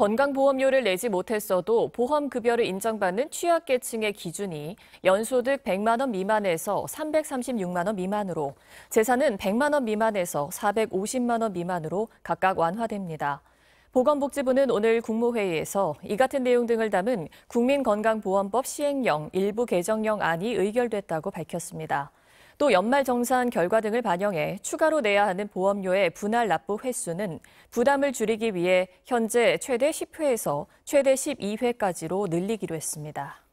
건강보험료를 내지 못했어도 보험급여를 인정받는 취약계층의 기준이 연소득 100만 원 미만에서 336만 원 미만으로 재산은 100만 원 미만에서 450만 원 미만으로 각각 완화됩니다. 보건복지부는 오늘 국무회의에서 이 같은 내용 등을 담은 국민건강보험법 시행령 일부 개정령 안이 의결됐다고 밝혔습니다. 또 연말 정산 결과 등을 반영해 추가로 내야 하는 보험료의 분할 납부 횟수는 부담을 줄이기 위해 현재 최대 10회에서 최대 12회까지로 늘리기로 했습니다.